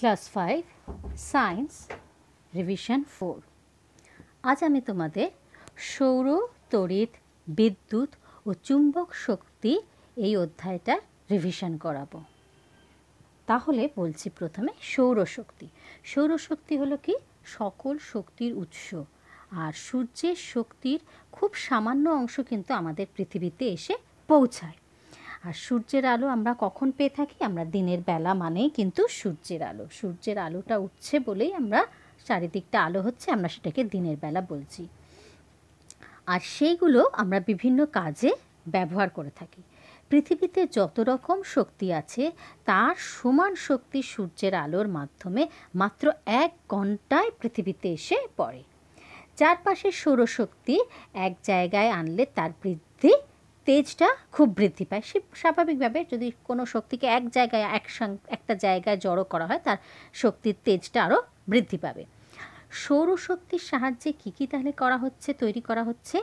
class five science revision four আজ আমি তোমাদের সৌর তড়িৎ বিদ্যুৎ ও চুম্বক শক্তি এই অধ্যায়টা রিভিশন করাবো তাহলে বলছি প্রথমে সৌরশক্তি সৌরশক্তি হলো কি সকল শক্তির উৎস আর সূর্যের শক্তির খুব সামান্য অংশ কিন্তু আমাদের পৃথিবীতে এসে পৌঁছায় আর সূর্যের আলো আমরা কখন পেয়ে থাকি আমরা দিনের বেলা মানেই কিন্তু সূর্যের আলো সূর্যের আলোটা উঠছে বলেই আমরা চারিদিকটা আলো হচ্ছে আমরা সেটাকে দিনের বেলা বলছি আর সেইগুলো আমরা বিভিন্ন কাজে ব্যবহার করে থাকি পৃথিবীতে যত রকম শক্তি আছে তার সমান শক্তি সূর্যের আলোর মাধ্যমে মাত্র এক ঘন্টায় পৃথিবীতে এসে পড়ে চারপাশে সৌরশক্তি এক জায়গায় আনলে তার বৃদ্ধি তেজটা খুব বৃদ্ধি পায় সে স্বাভাবিকভাবে যদি কোনো শক্তিকে এক জায়গায় এক একটা জায়গায় জড়ো করা হয় তার শক্তির তেজটা আরও বৃদ্ধি পাবে সৌরশক্তির সাহায্যে কী কী তাহলে করা হচ্ছে তৈরি করা হচ্ছে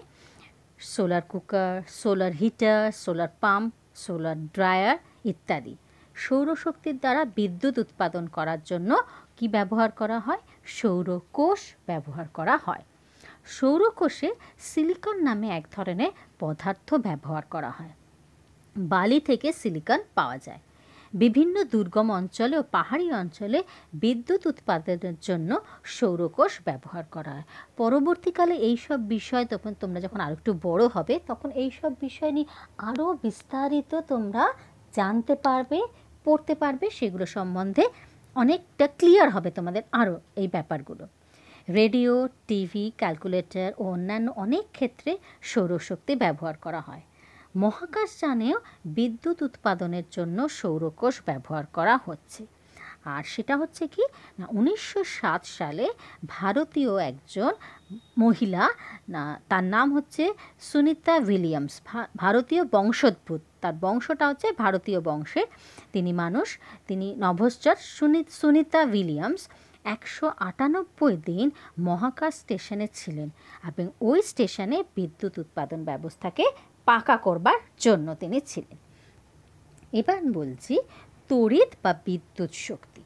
solar cooker solar heater solar pump solar dryer ইত্যাদি সৌরশক্তির দ্বারা বিদ্যুৎ উৎপাদন করার জন্য কি ব্যবহার করা হয় সৌর কোষ ব্যবহার করা হয় সৌরকোষে সিলিকন নামে এক ধরনের পদার্থ ব্যবহার করা হয় বালি থেকে সিলিকন পাওয়া যায় বিভিন্ন দুর্গম অঞ্চলে ও পাহাড়ি অঞ্চলে বিদ্যুৎ উৎপাদনের জন্য সৌরকোষ ব্যবহার করা হয় পরবর্তীকালে এই সব বিষয় তখন তোমরা যখন আরও একটু বড় হবে তখন এই সব বিষয় নিয়ে আরও বিস্তারিত তোমরা জানতে পারবে পড়তে পারবে সেগুলো সম্বন্ধে অনেকটা ক্লিয়ার হবে তোমাদের আরও এই ব্যাপারগুলো রেডিও টিভি ক্যালকুলেটর ও অন্যান্য অনেক ক্ষেত্রে সৌরশক্তি ব্যবহার করা হয় মহাকাশযানেও বিদ্যুৎ উৎপাদনের জন্য সৌরকোষ ব্যবহার করা হচ্ছে আর সেটা হচ্ছে কি না উনিশশো সালে ভারতীয় একজন মহিলা তার নাম হচ্ছে সুনিতা উইলিয়ামস ভারতীয় বংশোদ্ভূত তার বংশটা হচ্ছে ভারতীয় বংশের তিনি মানুষ তিনি সুনি সুনিতা উইলিয়ামস একশো আটানব্বই দিন মহাকাশ স্টেশনে ছিলেন এবং ওই স্টেশনে বিদ্যুৎ উৎপাদন ব্যবস্থাকে পাকা করবার জন্য তিনি ছিলেন এবার বলছি তড়িৎ বা বিদ্যুৎ শক্তি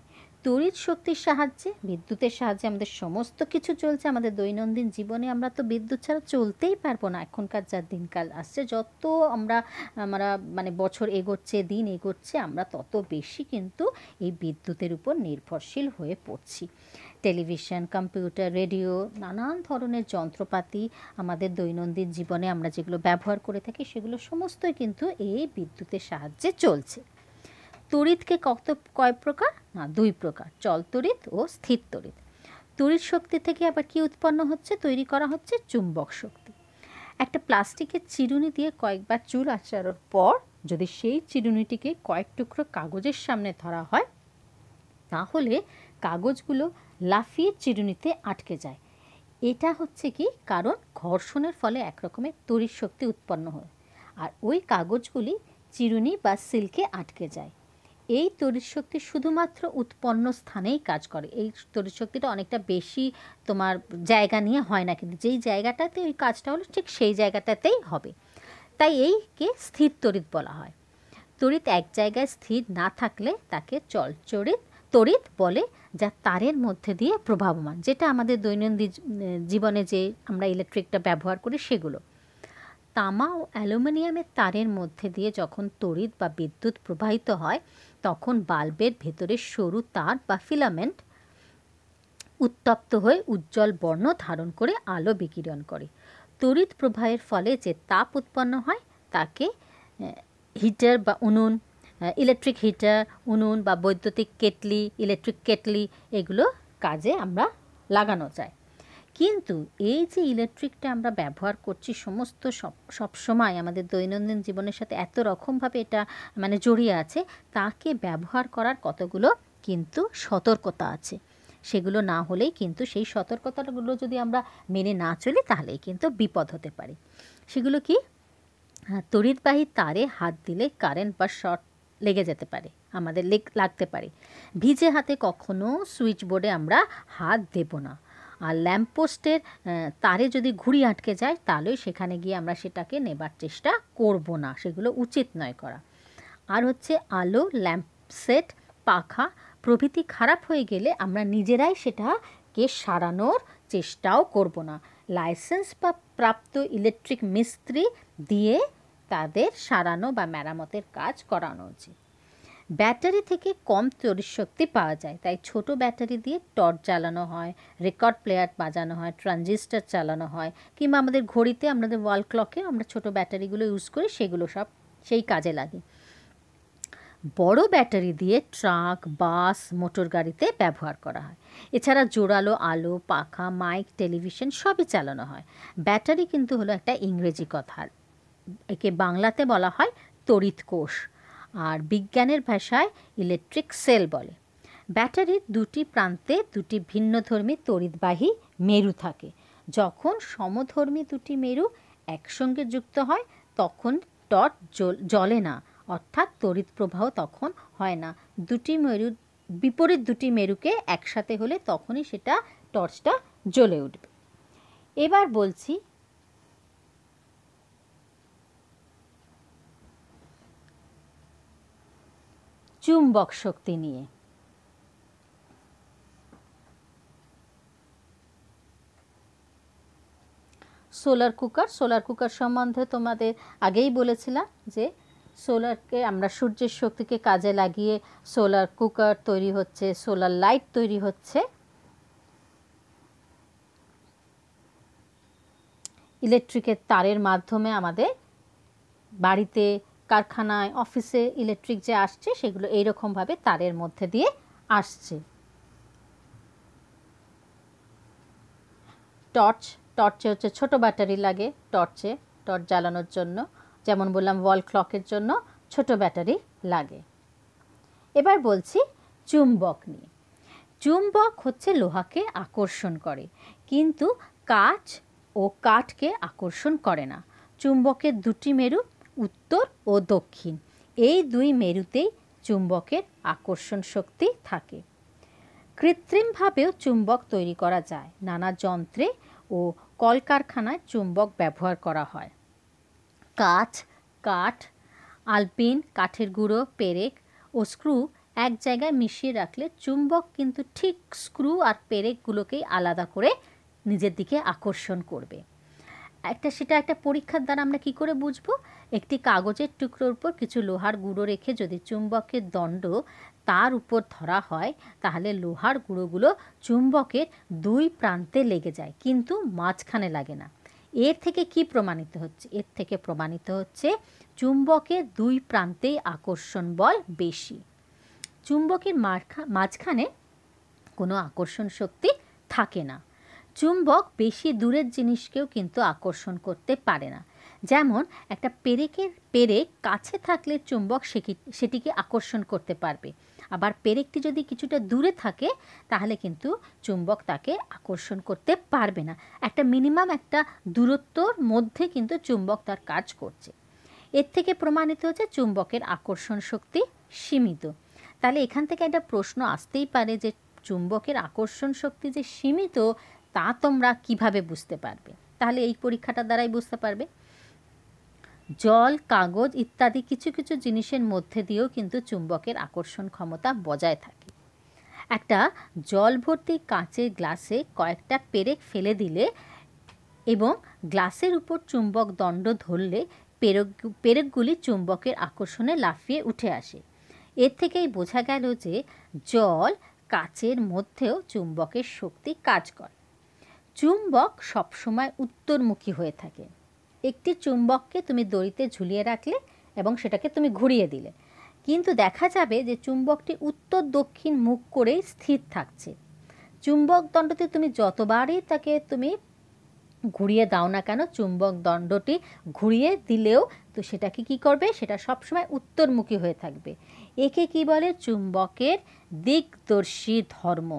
তড়িৎ শক্তির সাহায্যে বিদ্যুতের সাহায্যে আমাদের সমস্ত কিছু চলছে আমাদের দৈনন্দিন জীবনে আমরা তো বিদ্যুৎ ছাড়া চলতেই পারবো না এখনকার যা দিনকাল আসছে যত আমরা আমরা মানে বছর এগোচ্ছে দিন এগোচ্ছে আমরা তত বেশি কিন্তু এই বিদ্যুতের উপর নির্ভরশীল হয়ে পড়ছি টেলিভিশন কম্পিউটার রেডিও নানান ধরনের যন্ত্রপাতি আমাদের দৈনন্দিন জীবনে আমরা যেগুলো ব্যবহার করে থাকি সেগুলো সমস্তই কিন্তু এই বিদ্যুতের সাহায্যে চলছে তড়িৎকে কত কয় প্রকার না দুই প্রকার চল তড়িৎ ও স্থির তড়িৎ তড়িৎ শক্তি থেকে আবার কি উৎপন্ন হচ্ছে তৈরি করা হচ্ছে চুম্বক শক্তি একটা প্লাস্টিকের চিরুনি দিয়ে কয়েকবার চুল আচারোর পর যদি সেই চিরুনিটিকে কয়েক টুকরো কাগজের সামনে ধরা হয় তাহলে কাগজগুলো লাফিয়ে চিরুনিতে আটকে যায় এটা হচ্ছে কি কারণ ঘর্ষণের ফলে একরকমের তড়িৎ শক্তি উৎপন্ন হয় আর ওই কাগজগুলি চিরুনি বা সিল্কে আটকে যায় এই তড়িৎশক্তি শুধুমাত্র উৎপন্ন স্থানেই কাজ করে এই তড়িৎশক্তিটা অনেকটা বেশি তোমার জায়গা নিয়ে হয় না কিন্তু যেই জায়গাটাতে ওই কাজটা হলো ঠিক সেই জায়গাটাতেই হবে তাই এইকে স্থির তড়িৎ বলা হয় তড়িৎ এক জায়গায় স্থির না থাকলে তাকে চলচড়িৎ তড়িৎ বলে যা তারের মধ্যে দিয়ে প্রভাবমান যেটা আমাদের দৈনন্দিন জীবনে যে আমরা ইলেকট্রিকটা ব্যবহার করি সেগুলো তামা ও অ্যালুমিনিয়ামের তারের মধ্যে দিয়ে যখন তড়িৎ বা বিদ্যুৎ প্রবাহিত হয় তখন বাল্বের ভেতরে সরু তার বা ফিলামেন্ট উত্তপ্ত হয়ে উজ্জ্বল বর্ণ ধারণ করে আলো বিকিরণ করে তড়িৎ প্রবাহের ফলে যে তাপ উৎপন্ন হয় তাকে হিটার বা উনুন ইলেকট্রিক হিটার উনুন বা বৈদ্যুতিক কেটলি ইলেকট্রিক কেটলি এগুলো কাজে আমরা লাগানো যায় কিন্তু এই যে ইলেকট্রিকটা আমরা ব্যবহার করছি সমস্ত সব সবসময় আমাদের দৈনন্দিন জীবনের সাথে এত রকমভাবে এটা মানে জড়িয়ে আছে তাকে ব্যবহার করার কতগুলো কিন্তু সতর্কতা আছে সেগুলো না হলেই কিন্তু সেই সতর্কতাগুলো যদি আমরা মেনে না চলি তাহলেই কিন্তু বিপদ হতে পারে সেগুলো কি তড়িৎবাহী তারে হাত দিলে কারেন্ট বা শর্ট লেগে যেতে পারে আমাদের লাগতে পারে ভিজে হাতে কখনো সুইচ বোর্ডে আমরা হাত দেব না আর ল্যাম্পপোস্টের তারে যদি ঘুড়ি আটকে যায় তাহলেও সেখানে গিয়ে আমরা সেটাকে নেবার চেষ্টা করব না সেগুলো উচিত নয় করা আর হচ্ছে আলো ল্যাম্প সেট পাখা প্রভৃতি খারাপ হয়ে গেলে আমরা নিজেরাই সেটাকে সারানোর চেষ্টাও করব না লাইসেন্স বা প্রাপ্ত ইলেকট্রিক মিস্ত্রি দিয়ে তাদের সারানো বা মেরামতের কাজ করানো উচিত ব্যাটারি থেকে কম তড়িৎশক্তি পাওয়া যায় তাই ছোট ব্যাটারি দিয়ে টর্চ চালানো হয় রেকর্ড প্লেয়ার বাজানো হয় ট্রানজিস্টার চালানো হয় কিংবা আমাদের ঘড়িতে আমাদের ওয়াল ক্লকে আমরা ছোট ব্যাটারিগুলো ইউজ করি সেগুলো সব সেই কাজে লাগে বড় ব্যাটারি দিয়ে ট্রাক বাস মোটর গাড়িতে ব্যবহার করা হয় এছাড়া জোরালো আলো পাখা মাইক টেলিভিশন সবই চালানো হয় ব্যাটারি কিন্তু হলো একটা ইংরেজি কথার একে বাংলাতে বলা হয় তড়িৎ কোষ আর বিজ্ঞানের ভাষায় ইলেকট্রিক সেল বলে ব্যাটারির দুটি প্রান্তে দুটি ভিন্নধর্মী তড়িৎবাহী মেরু থাকে যখন সমধর্মী দুটি মেরু একসঙ্গে যুক্ত হয় তখন টর্চ জ্বলে না অর্থাৎ তড়িৎ প্রবাহ তখন হয় না দুটি মেরু বিপরীত দুটি মেরুকে একসাথে হলে তখনই সেটা টর্চটা জ্বলে উঠবে এবার বলছি চুম্বক শক্তি নিয়ে সোলার কুকার সোলার কুকার সম্বন্ধে তোমাদের আগেই বলেছিলাম যে সোলারকে আমরা সূর্যের শক্তিকে কাজে লাগিয়ে সোলার কুকার তৈরি হচ্ছে সোলার লাইট তৈরি হচ্ছে ইলেকট্রিকের তারের মাধ্যমে আমাদের বাড়িতে কারখানায় অফিসে ইলেকট্রিক যে আসছে সেগুলো এইরকমভাবে তারের মধ্যে দিয়ে আসছে টর্চ টর্চে হচ্ছে ছোট ব্যাটারি লাগে টর্চে টর্চ জ্বালানোর জন্য যেমন বললাম ওয়াল ক্লকের জন্য ছোট ব্যাটারি লাগে এবার বলছি চুম্বক নিয়ে চুম্বক হচ্ছে লোহাকে আকর্ষণ করে কিন্তু কাচ ও কাঠকে আকর্ষণ করে না চুম্বকের দুটি মেরু উত্তর ও দক্ষিণ এই দুই মেরুতেই চুম্বকের আকর্ষণ শক্তি থাকে কৃত্রিমভাবেও চুম্বক তৈরি করা যায় নানা যন্ত্রে ও কলকারখানায় চুম্বক ব্যবহার করা হয় কাঠ কাঠ আলপিন কাঠের গুঁড়ো পেরেক ও স্ক্রু এক জায়গায় মিশিয়ে রাখলে চুম্বক কিন্তু ঠিক স্ক্রু আর পেরেকগুলোকেই আলাদা করে নিজের দিকে আকর্ষণ করবে একটা সেটা একটা পরীক্ষার দ্বারা আমরা কি করে বুঝব একটি কাগজের টুকরোর উপর কিছু লোহার গুঁড়ো রেখে যদি চুম্বকের দণ্ড তার উপর ধরা হয় তাহলে লোহার গুঁড়োগুলো চুম্বকের দুই প্রান্তে লেগে যায় কিন্তু মাঝখানে লাগে না এর থেকে কি প্রমাণিত হচ্ছে এর থেকে প্রমাণিত হচ্ছে চুম্বকের দুই প্রান্তেই আকর্ষণ বল বেশি চুম্বকের মাঝখানে কোনো আকর্ষণ শক্তি থাকে না চুম্বক বেশি দূরের জিনিসকেও কিন্তু আকর্ষণ করতে পারে না যেমন একটা পেরেকের পেরেক কাছে থাকলে চুম্বক সেটিকে আকর্ষণ করতে পারবে আবার পেরেকটি যদি কিছুটা দূরে থাকে তাহলে কিন্তু চুম্বক তাকে আকর্ষণ করতে পারবে না একটা মিনিমাম একটা দূরত্বর মধ্যে কিন্তু চুম্বক তার কাজ করছে এর থেকে প্রমাণিত হচ্ছে চুম্বকের আকর্ষণ শক্তি সীমিত তাহলে এখান থেকে একটা প্রশ্ন আসতেই পারে যে চুম্বকের আকর্ষণ শক্তি যে সীমিত তা তোমরা কিভাবে বুঝতে পারবে তাহলে এই পরীক্ষাটা দ্বারাই বুঝতে পারবে জল কাগজ ইত্যাদি কিছু কিছু জিনিসের মধ্যে দিয়েও কিন্তু চুম্বকের আকর্ষণ ক্ষমতা বজায় থাকে একটা জল ভর্তি কাঁচের গ্লাসে কয়েকটা পেরেক ফেলে দিলে এবং গ্লাসের উপর চুম্বক দণ্ড ধরলে পেরেক পেরেকগুলি চুম্বকের আকর্ষণে লাফিয়ে উঠে আসে এর থেকেই বোঝা গেল যে জল কাচের মধ্যেও চুম্বকের শক্তি কাজ করে চুম্বক সবসময় উত্তরমুখী হয়ে থাকে একটি চুম্বককে তুমি দড়িতে ঝুলিয়ে রাখলে এবং সেটাকে তুমি ঘুরিয়ে দিলে কিন্তু দেখা যাবে যে চুম্বকটি উত্তর দক্ষিণ মুখ করেই স্থির থাকছে চুম্বক দণ্ডটি তুমি যতবারই তাকে তুমি ঘুরিয়ে দাও না কেন চুম্বক দণ্ডটি ঘুরিয়ে দিলেও তো সেটাকে কি করবে সেটা সবসময় উত্তরমুখী হয়ে থাকবে একে কি বলে চুম্বকের দিকদর্শী ধর্ম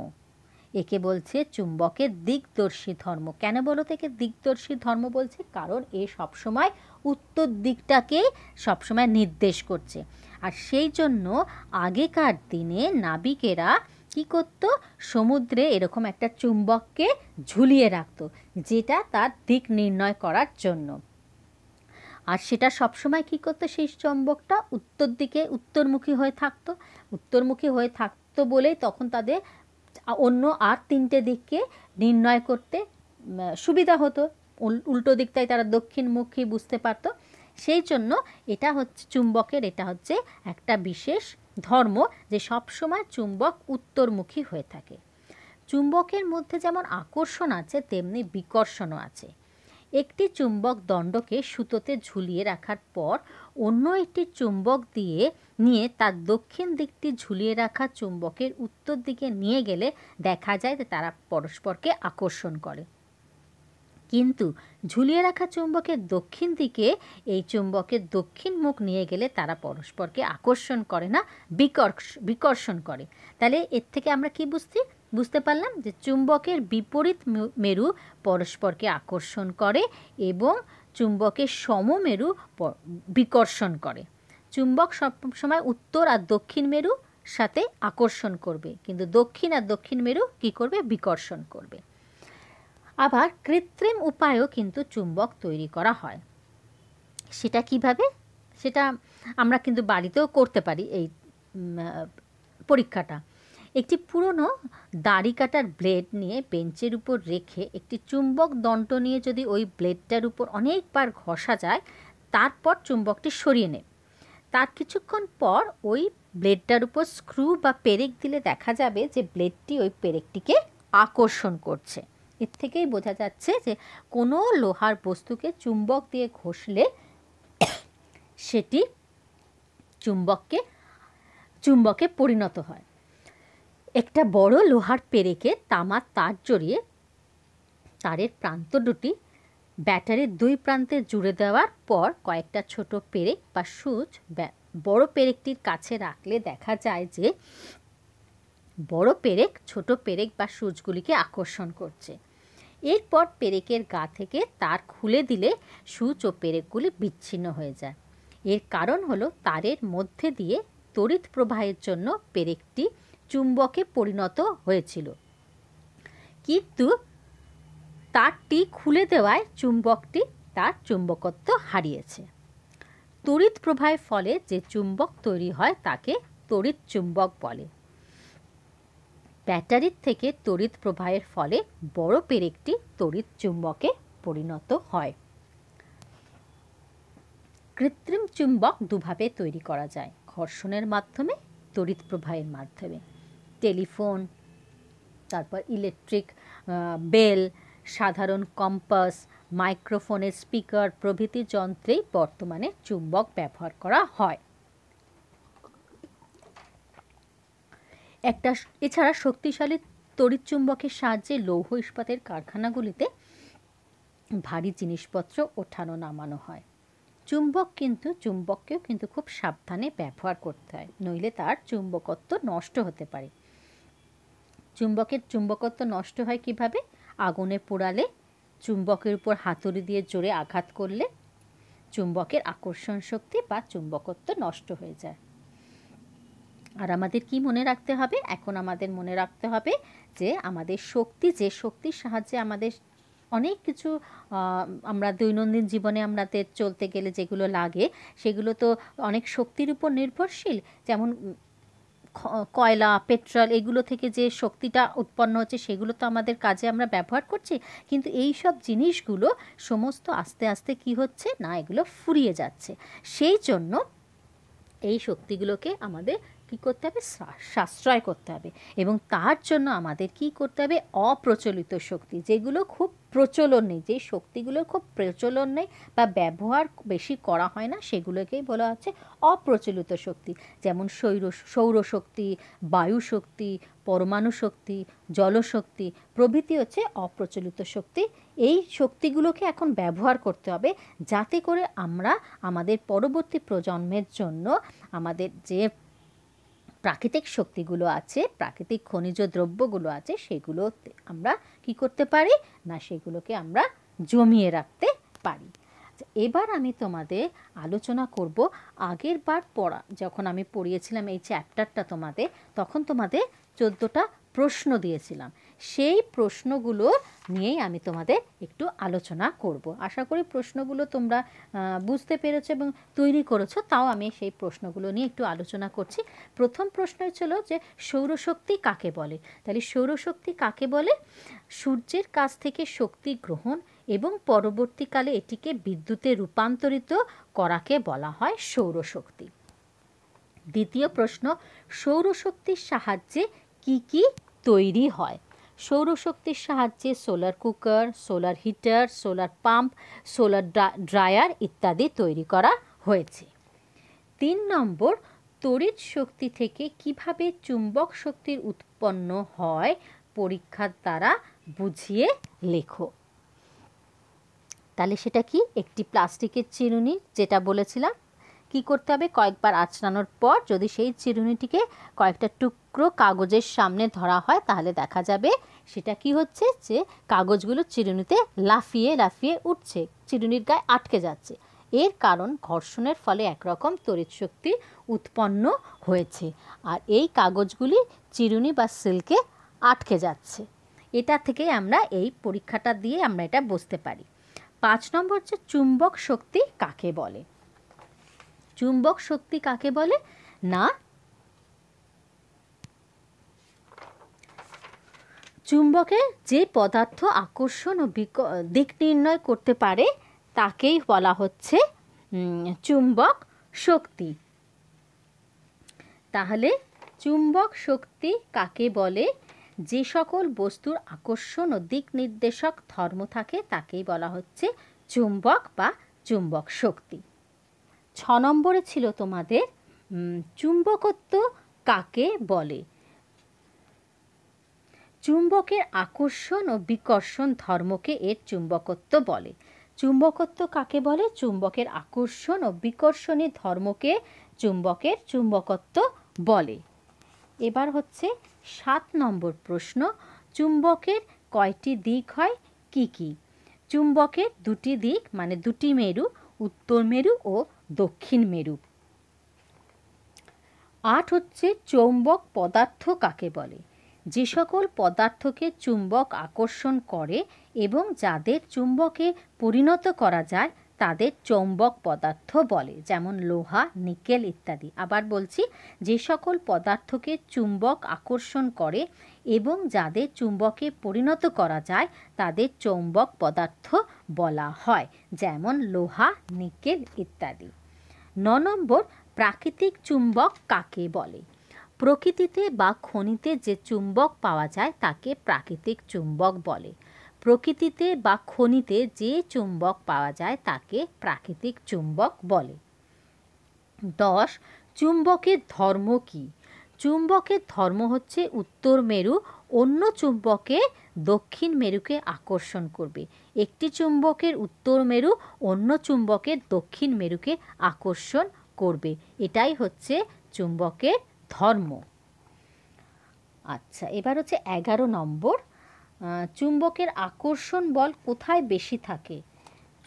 একে বলছে চুম্বকের দিকদর্শী ধর্ম কেন বলো থেকে দিকদর্শী ধর্ম বলছে কারণ এ সবসময় উত্তর দিকটাকেই সবসময় নির্দেশ করছে আর সেই জন্য আগেকার দিনে নাবিকেরা কী করতো সমুদ্রে এরকম একটা চুম্বককে ঝুলিয়ে রাখতো যেটা তার দিক নির্ণয় করার জন্য আর সেটা সবসময় কী করতো সেই চুম্বকটা উত্তর দিকে উত্তরমুখী হয়ে থাকতো উত্তরমুখী হয়ে থাকতো বলেই তখন তাদের অন্য আর তিনটে দিককে নির্ণয় করতে সুবিধা হতো উল্টো দিকটাই তারা দক্ষিণমুখী বুঝতে পারত সেই জন্য এটা হচ্ছে চুম্বকের এটা হচ্ছে একটা বিশেষ ধর্ম যে সবসময় চুম্বক উত্তরমুখী হয়ে থাকে চুম্বকের মধ্যে যেমন আকর্ষণ আছে তেমনি বিকর্ষণও আছে একটি চুম্বক দণ্ডকে সুতোতে ঝুলিয়ে রাখার পর অন্য একটি চুম্বক দিয়ে নিয়ে তার দক্ষিণ দিকটি ঝুলিয়ে রাখা চুম্বকের উত্তর দিকে নিয়ে গেলে দেখা যায় যে তারা পরস্পরকে আকর্ষণ করে কিন্তু ঝুলিয়ে রাখা চুম্বকের দক্ষিণ দিকে এই চুম্বকের দক্ষিণ মুখ নিয়ে গেলে তারা পরস্পরকে আকর্ষণ করে না বিকর্ষ বিকর্ষণ করে তাহলে এর থেকে আমরা কি বুঝছি বুঝতে পারলাম যে চুম্বকের বিপরীত মেরু পরস্পরকে আকর্ষণ করে এবং চুম্বকের সমমেরু বিকর্ষণ করে চুম্বক সবসময় উত্তর আর দক্ষিণ মেরু সাথে আকর্ষণ করবে কিন্তু দক্ষিণ আর দক্ষিণ মেরু কি করবে বিকর্ষণ করবে আবার কৃত্রিম উপায়েও কিন্তু চুম্বক তৈরি করা হয় সেটা কিভাবে সেটা আমরা কিন্তু বাড়িতেও করতে পারি এই পরীক্ষাটা একটি পুরনো দাড়ি কাটার ব্লেড নিয়ে বেঞ্চের উপর রেখে একটি চুম্বক দণ্ড নিয়ে যদি ওই ব্লেডটার উপর অনেকবার ঘষা যায় তারপর চুম্বকটি সরিয়ে নেয় তার কিছুক্ষণ পর ওই ব্লেডটার উপর স্ক্রু বা পেরেক দিলে দেখা যাবে যে ব্লেডটি ওই পেরেকটিকে আকর্ষণ করছে এর থেকেই বোঝা যাচ্ছে যে কোনো লোহার বস্তুকে চুম্বক দিয়ে ঘষলে সেটি চুম্বককে চুম্বকে পরিণত হয় একটা বড় লোহার পেরেকে তামার তার জড়িয়ে তারের প্রান্ত দুটি ব্যাটারির দুই প্রান্তে জুড়ে দেওয়ার পর কয়েকটা ছোট পেরেক বা সুচ বড় পেরেকটির কাছে রাখলে দেখা যায় যে বড় পেরেক ছোট পেরেক বা সুচগুলিকে আকর্ষণ করছে এরপর পেরেকের গা থেকে তার খুলে দিলে সুচ ও পেরেকগুলি বিচ্ছিন্ন হয়ে যায় এর কারণ হলো তারের মধ্যে দিয়ে তড়িৎ প্রবাহের জন্য পেরেকটি চুম্বকে পরিণত হয়েছিল কিন্তু তারটি খুলে দেওয়ায় চুম্বকটি তার চুম্বকত্ব হারিয়েছে তড়িৎ প্রবাহের ফলে যে চুম্বক তৈরি হয় তাকে তড়িৎ চুম্বক বলে ব্যাটারির থেকে তড়িৎ প্রবাহের ফলে বরফের একটি তড়িৎ চুম্বকে পরিণত হয় কৃত্রিম চুম্বক দুভাবে তৈরি করা যায় ঘর্ষণের মাধ্যমে তড়িৎ প্রবাহের মাধ্যমে টেলিফোন তারপর ইলেকট্রিক বেল সাধারণ কম্পাস মাইক্রোফোনের স্পিকার প্রভৃতি যন্ত্রেই বর্তমানে চুম্বক ব্যবহার করা হয় একটা এছাড়া শক্তিশালী তড়িৎ চুম্বকের সাহায্যে লৌহ ইস্পাতের কারখানাগুলিতে ভারী জিনিসপত্র ওঠানো নামানো হয় চুম্বক কিন্তু চুম্বককেও কিন্তু খুব সাবধানে ব্যবহার করতে হয় নইলে তার চুম্বকত্ব নষ্ট হতে পারে চুম্বকের চুম্বকত্ব নষ্ট হয় কিভাবে আগুনে পোড়ালে চুম্বকের উপর হাতুড়ি দিয়ে জোরে আঘাত করলে চুম্বকের আকর্ষণ শক্তি বা চুম্বকত্ব নষ্ট হয়ে যায় আর আমাদের কি মনে রাখতে হবে এখন আমাদের মনে রাখতে হবে যে আমাদের শক্তি যে শক্তির সাহায্যে আমাদের অনেক কিছু আমরা দৈনন্দিন জীবনে আমাদের চলতে গেলে যেগুলো লাগে সেগুলো তো অনেক শক্তির উপর নির্ভরশীল যেমন কয়লা পেট্রোল এগুলো থেকে যে শক্তিটা উৎপন্ন হচ্ছে সেগুলো তো আমাদের কাজে আমরা ব্যবহার করছি কিন্তু এই সব জিনিসগুলো সমস্ত আস্তে আস্তে কি হচ্ছে না এগুলো ফুরিয়ে যাচ্ছে সেই জন্য এই শক্তিগুলোকে আমাদের কি করতে হবে সাশ্রয় করতে হবে এবং তার জন্য আমাদের কি করতে হবে অপ্রচলিত শক্তি যেগুলো খুব প্রচলন নেই যে শক্তিগুলোর খুব প্রচলন নেই বা ব্যবহার বেশি করা হয় না সেগুলোকেই বলা হচ্ছে অপ্রচলিত শক্তি যেমন সৌর সৌরশক্তি শক্তি পরমাণু শক্তি জলশক্তি প্রভৃতি হচ্ছে অপ্রচলিত শক্তি এই শক্তিগুলোকে এখন ব্যবহার করতে হবে যাতে করে আমরা আমাদের পরবর্তী প্রজন্মের জন্য আমাদের যে প্রাকৃতিক শক্তিগুলো আছে প্রাকৃতিক খনিজ দ্রব্যগুলো আছে সেগুলো আমরা কি করতে পারি না সেগুলোকে আমরা জমিয়ে রাখতে পারি আচ্ছা, এবার আমি তোমাদের আলোচনা করব আগের বার পড়া যখন আমি পড়িয়েছিলাম এই চ্যাপ্টারটা তোমাদের তখন তোমাদের চোদ্দোটা প্রশ্ন দিয়েছিলাম সেই প্রশ্নগুলো নিয়েই আমি তোমাদের একটু আলোচনা করব আশা করি প্রশ্নগুলো তোমরা বুঝতে পেরেছো এবং তৈরি করেছো তাও আমি সেই প্রশ্নগুলো নিয়ে একটু আলোচনা করছি প্রথম প্রশ্ন ছিল যে সৌরশক্তি কাকে বলে তাহলে সৌরশক্তি কাকে বলে সূর্যের কাছ থেকে শক্তি গ্রহণ এবং পরবর্তীকালে এটিকে বিদ্যুতে রূপান্তরিত করাকে বলা হয় সৌরশক্তি দ্বিতীয় প্রশ্ন সৌরশক্তির সাহায্যে কি কি তৈরি হয় সৌরশক্তির সাহায্যে solar cooker solar heater solar pump solar dryer ইত্যাদি তৈরি করা হয়েছে তিন নম্বর তড়িৎ শক্তি থেকে কিভাবে চুম্বক শক্তির উৎপন্ন হয় পরীক্ষার দ্বারা বুঝিয়ে লেখো তাহলে সেটা কি একটি প্লাস্টিকের চিরুনি যেটা বলেছিলাম কি করতে হবে কয়েকবার আঁচড়ানোর পর যদি সেই চিরুনিটিকে কয়েকটা টুকরো কাগজের সামনে ধরা হয় তাহলে দেখা যাবে সেটা কি হচ্ছে যে কাগজগুলো চিরুনিতে লাফিয়ে লাফিয়ে উঠছে চিরুনির গায়ে আটকে যাচ্ছে এর কারণ ঘর্ষণের ফলে একরকম তড়িৎ শক্তি উৎপন্ন হয়েছে আর এই কাগজগুলি চিরুনি বা সিল্কে আটকে যাচ্ছে এটা থেকে আমরা এই পরীক্ষাটা দিয়ে আমরা এটা বুঝতে পারি পাঁচ নম্বর হচ্ছে চুম্বক শক্তি কাকে বলে চুম্বক শক্তি কাকে বলে না চুম্বকে যে পদার্থ আকর্ষণ ও দিক নির্ণয় করতে পারে তাকেই বলা হচ্ছে চুম্বক শক্তি তাহলে চুম্বক শক্তি কাকে বলে যে সকল বস্তুর আকর্ষণ ও দিক নির্দেশক ধর্ম থাকে তাকেই বলা হচ্ছে চুম্বক বা চুম্বক শক্তি ছ নম্বরে ছিল তোমাদের চুম্বকত্ব কাকে বলে চুম্বকের আকর্ষণ ও বিকর্ষণ ধর্মকে এর চুম্বকত্ব বলে চুম্বকত্ব কাকে বলে চুম্বকের আকর্ষণ ও বিকর্ষণী ধর্মকে চুম্বকের চুম্বকত্ব বলে এবার হচ্ছে সাত নম্বর প্রশ্ন চুম্বকের কয়টি দিক হয় কি কি চুম্বকের দুটি দিক মানে দুটি মেরু উত্তর মেরু ও দক্ষিণ মেরু আট হচ্ছে চৌম্বক পদার্থ কাকে বলে যে সকল পদার্থকে চুম্বক আকর্ষণ করে এবং যাদের চুম্বকে পরিণত করা যায় তাদের চৌম্বক পদার্থ বলে যেমন লোহা নিকেল ইত্যাদি আবার বলছি যে সকল পদার্থকে চুম্বক আকর্ষণ করে এবং যাদের চুম্বকে পরিণত করা যায় তাদের চৌম্বক পদার্থ বলা হয় যেমন লোহা নিকেল ইত্যাদি ন নম্বর প্রাকৃতিক চুম্বক কাকে বলে প্রকৃতিতে বা খনিতে যে চুম্বক পাওয়া যায় তাকে প্রাকৃতিক চুম্বক বলে প্রকৃতিতে বা খনিতে যে চুম্বক পাওয়া যায় তাকে প্রাকৃতিক চুম্বক বলে দশ চুম্বকের ধর্ম কী চুম্বকের ধর্ম হচ্ছে উত্তর মেরু অন্য চুম্বকে দক্ষিণ মেরুকে আকর্ষণ করবে একটি চুম্বকের উত্তর মেরু অন্য চুম্বকের দক্ষিণ মেরুকে আকর্ষণ করবে এটাই হচ্ছে চুম্বকের ধর্ম আচ্ছা এবার হচ্ছে এগারো নম্বর চুম্বকের আকর্ষণ বল কোথায় বেশি থাকে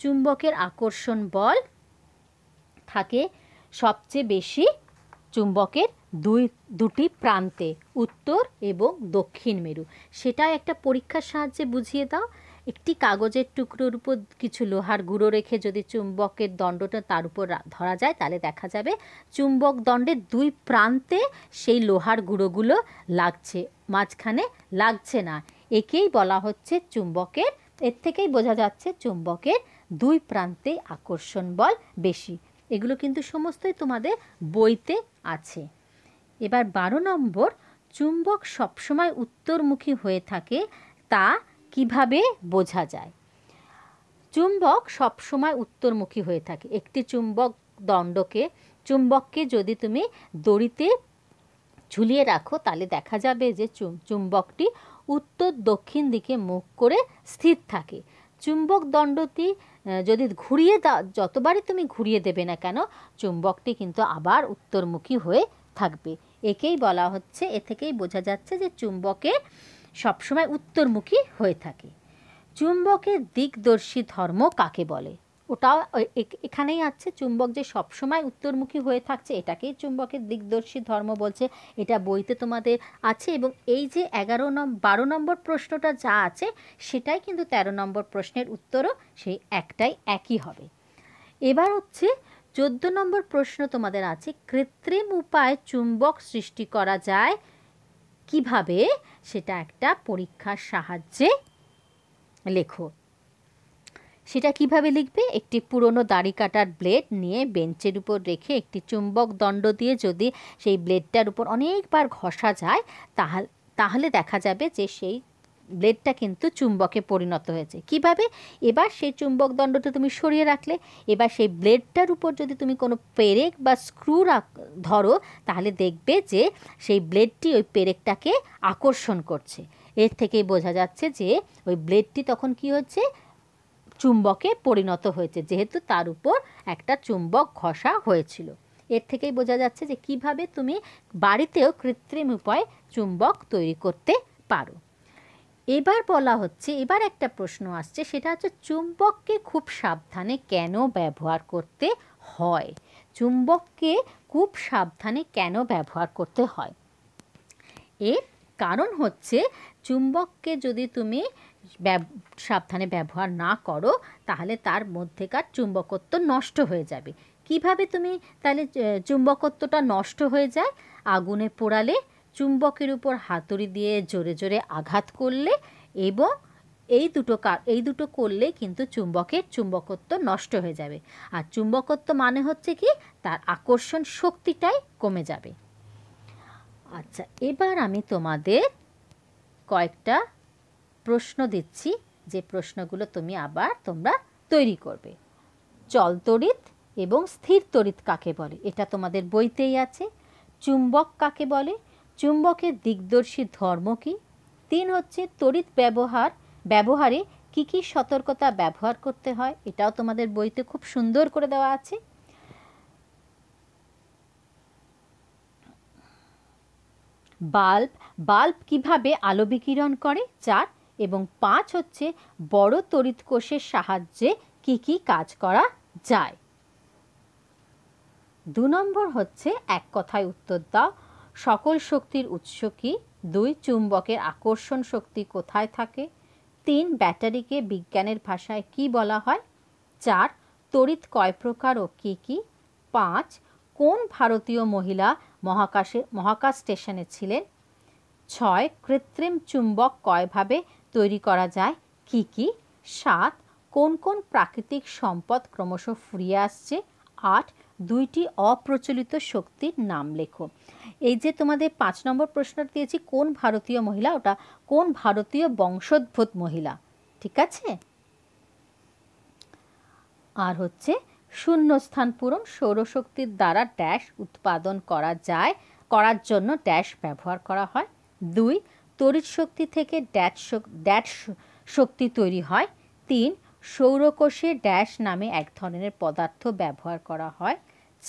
চুম্বকের আকর্ষণ বল থাকে সবচেয়ে বেশি চুম্বকের দুই দুটি প্রান্তে উত্তর এবং দক্ষিণ মেরু সেটা একটা পরীক্ষার সাহায্যে বুঝিয়ে দাও একটি কাগজের টুকরোর উপর কিছু লোহার গুঁড়ো রেখে যদি চুম্বকের দণ্ডটা তার উপর ধরা যায় তাহলে দেখা যাবে চুম্বক দণ্ডের দুই প্রান্তে সেই লোহার গুঁড়োগুলো লাগছে মাঝখানে লাগছে না একেই বলা হচ্ছে চুম্বকের এর থেকেই বোঝা যাচ্ছে চুম্বকের দুই প্রান্তে আকর্ষণ বল বেশি এগুলো কিন্তু সমস্তই তোমাদের বইতে আছে এবার বারো নম্বর চুম্বক সবসময় উত্তরমুখী হয়ে থাকে তা কিভাবে বোঝা যায় চুম্বক সবসময় উত্তরমুখী হয়ে থাকে একটি চুম্বক দণ্ডকে চুম্বককে যদি তুমি দড়িতে ঝুলিয়ে রাখো তাহলে দেখা যাবে যে চুম্বকটি উত্তর দক্ষিণ দিকে মুখ করে স্থির থাকে চুম্বক দণ্ডটি যদি ঘুরিয়ে দাও যতবারই তুমি ঘুরিয়ে দেবে না কেন চুম্বকটি কিন্তু আবার উত্তরমুখী হয়ে থাকবে একেই বলা হচ্ছে এ থেকেই বোঝা যাচ্ছে যে চুম্বকে সবসময় উত্তরমুখী হয়ে থাকে চুম্বকের দিকদর্শী ধর্ম কাকে বলে ওটাও এখানেই আছে চুম্বক যে সবসময় উত্তরমুখী হয়ে থাকছে এটাকেই চুম্বকের দিকদর্শী ধর্ম বলছে এটা বইতে তোমাদের আছে এবং এই যে এগারো নম বারো নম্বর প্রশ্নটা যা আছে সেটাই কিন্তু ১৩ নম্বর প্রশ্নের উত্তরও সেই একটাই একই হবে এবার হচ্ছে চোদ্দ নম্বর প্রশ্ন তোমাদের আছে কৃত্রিম উপায়ে চুম্বক সৃষ্টি করা যায় কিভাবে সেটা একটা পরীক্ষার সাহায্যে লেখো সেটা কিভাবে লিখবে একটি পুরনো দাড়ি কাটার ব্লেড নিয়ে বেঞ্চের উপর রেখে একটি চুম্বক দণ্ড দিয়ে যদি সেই ব্লেডটার উপর অনেকবার ঘষা যায় তাহলে তাহলে দেখা যাবে যে সেই ব্লেডটা কিন্তু চুম্বকে পরিণত হয়েছে কিভাবে এবার সেই চুম্বক দণ্ডটা তুমি সরিয়ে রাখলে এবার সেই ব্লেডটার উপর যদি তুমি কোনো পেরেক বা স্ক্রু ধরো তাহলে দেখবে যে সেই ব্লেডটি ওই পেরেকটাকে আকর্ষণ করছে এর থেকেই বোঝা যাচ্ছে যে ওই ব্লেডটি তখন কি হচ্ছে চুম্বকে পরিণত হয়েছে যেহেতু তার উপর একটা চুম্বক ঘষা হয়েছিল এর থেকেই বোঝা যাচ্ছে যে কিভাবে তুমি বাড়িতেও কৃত্রিম উপায় চুম্বক তৈরি করতে পারো এবার বলা হচ্ছে এবার একটা প্রশ্ন আসছে সেটা হচ্ছে চুম্বককে খুব সাবধানে কেন ব্যবহার করতে হয় চুম্বককে খুব সাবধানে কেন ব্যবহার করতে হয় এর কারণ হচ্ছে চুম্বককে যদি তুমি সাবধানে ব্যবহার না করো তাহলে তার মধ্যেকার চুম্বকত্ব নষ্ট হয়ে যাবে কিভাবে তুমি তাহলে চুম্বকত্বটা নষ্ট হয়ে যায় আগুনে পোড়ালে চুম্বকের উপর হাতুড়ি দিয়ে জোরে জোরে আঘাত করলে এবং এই দুটো এই দুটো করলে কিন্তু চুম্বকের চুম্বকত্ব নষ্ট হয়ে যাবে আর চুম্বকত্ব মানে হচ্ছে কি তার আকর্ষণ শক্তিটাই কমে যাবে আচ্ছা এবার আমি তোমাদের কয়েকটা প্রশ্ন দিচ্ছি যে প্রশ্নগুলো তুমি আবার তোমরা তৈরি করবে চল তড়িৎ এবং স্থির তড়িৎ কাকে বলে এটা তোমাদের বইতেই আছে চুম্বক কাকে বলে চুম্বকের দিগদর্শী ধর্ম কি তিন হচ্ছে তড়িৎ ব্যবহার ব্যবহারে কি কি সতর্কতা ব্যবহার করতে হয় এটাও তোমাদের বইতে খুব সুন্দর করে দেওয়া আছে বাল্ব বাল্ব কিভাবে আলো বিকিরণ করে চার এবং পাঁচ হচ্ছে বড় তড়িৎ কোষের সাহায্যে কি কি কাজ করা যায় দু নম্বর হচ্ছে এক কথায় উত্তর দাও সকল শক্তির উৎস কি দুই চুম্বকের আকর্ষণ শক্তি কোথায় থাকে তিন ব্যাটারিকে বিজ্ঞানের ভাষায় কি বলা হয় চার তড়িৎ কয় প্রকার ও কী কী পাঁচ কোন ভারতীয় মহিলা মহাকাশে মহাকাশ স্টেশনে ছিলেন ছয় কৃত্রিম চুম্বক কয়ভাবে তৈরি করা যায় কি কি সাত কোন কোন প্রাকৃতিক সম্পদ ক্রমশ ফুরিয়ে আসছে আট দুইটি অপ্রচলিত শক্তির নাম লেখো এই যে তোমাদের পাঁচ নম্বর প্রশ্ন দিয়েছি কোন ভারতীয় মহিলা ওটা কোন ভারতীয় বংশোদ্ভূত মহিলা ঠিক আছে আর হচ্ছে শূন্যস্থান পূরণ সৌরশক্তির দ্বারা ড্যাশ উৎপাদন করা যায় করার জন্য ড্যাশ ব্যবহার করা হয় দুই তড়িৎ শক্তি থেকে ড্যাশ ড্যাশ শক্তি তৈরি হয় তিন সৌরকোষে ড্যাশ নামে এক ধরনের পদার্থ ব্যবহার করা হয়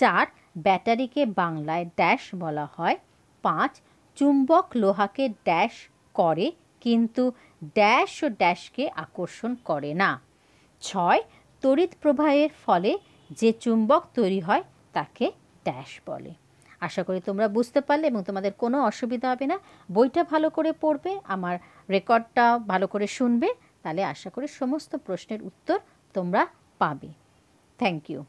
চার ব্যাটারিকে বাংলায় ড্যাশ বলা হয় পাঁচ চুম্বক লোহাকে ড্যাশ করে কিন্তু ড্যাশ ও ড্যাশকে আকর্ষণ করে না ছয় তড়িৎ প্রবাহের ফলে যে চুম্বক তৈরি হয় তাকে ড্যাশ বলে আশা করি তোমরা বুঝতে পারলে এবং তোমাদের কোনো অসুবিধা হবে না বইটা ভালো করে পড়বে আমার রেকর্ডটা ভালো করে শুনবে তাহলে আশা করি সমস্ত প্রশ্নের উত্তর তোমরা পাবে থ্যাংক ইউ